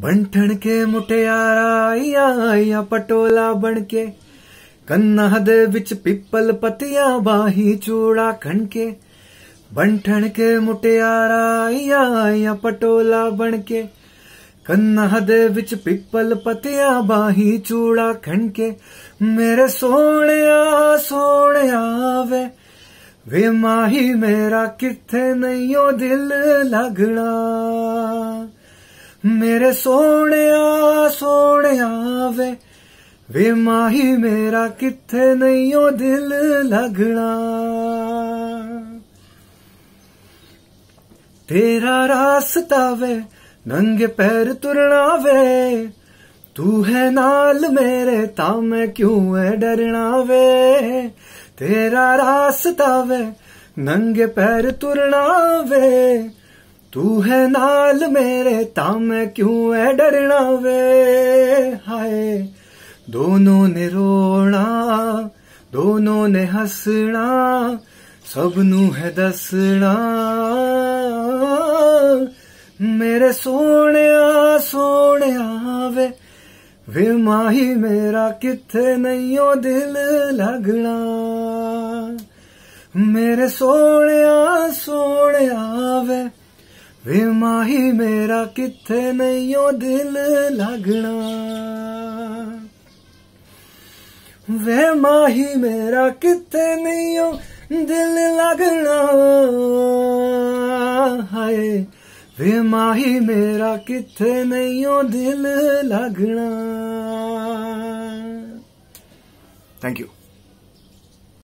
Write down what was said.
ਬੰਠਣ ਕੇ ਮੁਟਿਆਰਾ ਆਇਆ ਯਾ ਪਟੋਲਾ ਬਣ ਕੇ ਕੰਨਾਂ ਦੇ ਵਿੱਚ ਪਿੱਪਲ ਪਤੀਆਂ ਬਾਹੀ ਚੂੜਾ ਖਣ ਕੇ ਬੰਠਣ ਕੇ ਮੁਟਿਆਰਾ ਆਇਆ ਯਾ ਪਟੋਲਾ ਬਣ ਕੇ ਕੰਨਾਂ ਦੇ ਵਿੱਚ ਪਿੱਪਲ ਪਤਿਆ ਬਾਹੀ ਚੂੜਾ ਖਣ ਕੇ ਮੇਰੇ ਸੋਹਣਿਆ ਸੋਹਣਿਆ ਵੇ ਵੇ ਮਾਹੀ ਮੇਰਾ ਕਿੱਥੇ ਨਹੀਂ ਉਹ ਦਿਲ ਲੱਗਣਾ ਮੇਰੇ ਸੋਹਣਿਆ ਸੋਹਣਿਆ ਵੇ ਵੇ ਮਾਹੀ ਮੇਰਾ ਕਿੱਥੇ ਨਹੀਂ ਉਹ ਦਿਲ ਲਗਣਾ ਤੇਰਾ ਰਾਸਤਾ ਵੇ ਨੰਗੇ ਪੈਰ ਤੁਰਣਾ ਵੇ ਤੂੰ ਹੈ ਨਾਲ ਮੇਰੇ ਤਾਂ ਮੈਂ ਕਿਉਂ ਐ ਡਰਣਾ ਵੇ ਤੇਰਾ ਰਾਸਤਾ ਵੇ ਨੰਗੇ ਪੈਰ ਤੁਰਣਾ ਵੇ ਤੂੰ ਹੈ ਨਾਲ ਮੇਰੇ ਤਾਂ ਮੈਂ ਕਿਉਂ ਐ ਡਰਣਾ ਵੇ ਹਾਏ ਦੋਨੋਂ ਨੇ ਰੋਣਾ ਦੋਨੋਂ ਨੇ ਹੱਸਣਾ ਸਭ ਨੂੰ ਹੈ ਦੱਸਣਾ ਮੇਰੇ ਸੋਹਣਿਆ ਸੋਹਣਿਆ ਵੇ ਵੇ ਮਾਹੀ ਮੇਰਾ ਕਿੱਥੇ ਨਹੀਂ ਉਹ ਦਿਲ ਲੱਗਣਾ ਮੇਰੇ ਸੋਹਣਿਆ ਸੋਹਣਿਆ ਵੇ ਵੇ ਮਾਹੀ ਮੇਰਾ ਕਿੱਥੇ ਨਹੀਂਓ ਦਿਲ ਲੱਗਣਾ ਵੇ ਮਾਹੀ ਮੇਰਾ ਕਿੱਥੇ ਨਹੀਂਓ ਦਿਲ ਲੱਗਣਾ ਹਾਏ ਵੇ ਮਾਹੀ ਮੇਰਾ ਕਿੱਥੇ ਨਹੀਂਓ ਦਿਲ ਲੱਗਣਾ ਥੈਂਕ ਯੂ